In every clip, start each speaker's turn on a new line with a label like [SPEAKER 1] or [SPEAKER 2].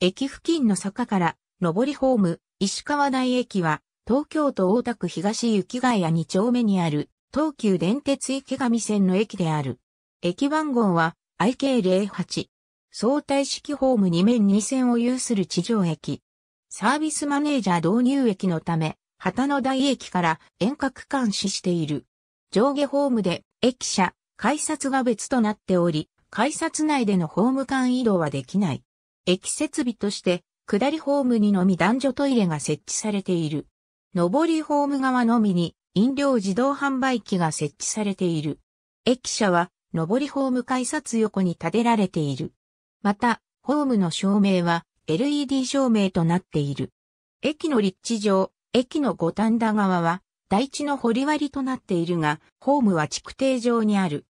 [SPEAKER 1] 駅付近の坂から、上りホーム、石川台駅は、東京都大田区東雪ヶ谷2丁目にある、東急電鉄池上線の駅である。駅番号は IK08。相対式ホーム2面2線を有する地上駅。サービスマネージャー導入駅のため、旗の台駅から遠隔監視している。上下ホームで駅舎、改札が別となっており、改札内でのホーム間移動はできない。駅設備として、下りホームにのみ男女トイレが設置されている。上りホーム側のみに飲料自動販売機が設置されている。駅舎は上りホーム改札横に建てられている。また、ホームの照明は LED 照明となっている。駅の立地上、駅の五反田側は台地の掘り割りとなっているが、ホームは築堤上にある。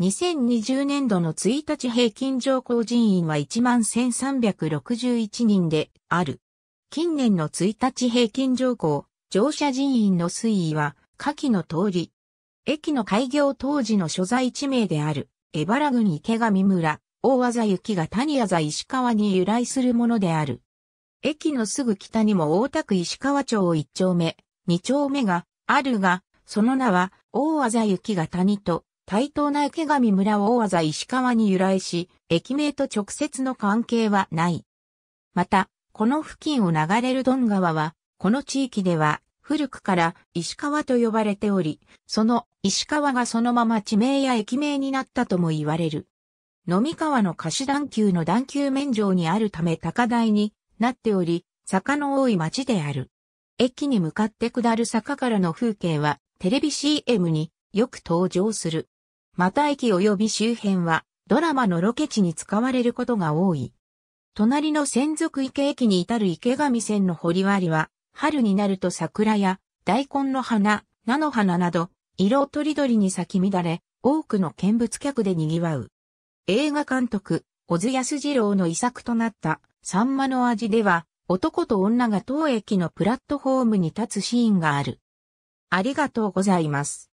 [SPEAKER 1] 2020年度の1日平均上降人員は11,361人である。近年の1日平均上降、乗車人員の推移は、下記の通り。駅の開業当時の所在地名である、江原郡池上村、大技雪が谷あざ石川に由来するものである。駅のすぐ北にも大田区石川町1丁目、2丁目があるが、その名は大あざ雪が谷と対等な池上村を大技石川に由来し、駅名と直接の関係はない。また、この付近を流れるドン川は、この地域では古くから石川と呼ばれており、その石川がそのまま地名や駅名になったとも言われる。飲み川の貸し段丘の段丘面上にあるため高台になっており、坂の多い町である。駅に向かって下る坂からの風景はテレビ CM によく登場する。また駅及び周辺はドラマのロケ地に使われることが多い。隣の専属池駅に至る池上線の掘割は、春になると桜や大根の花、菜の花など、色とりどりに咲き乱れ、多くの見物客で賑わう。映画監督、小津安二郎の遺作となった、サンマの味では、男と女が当駅のプラットホームに立つシーンがある。ありがとうございます。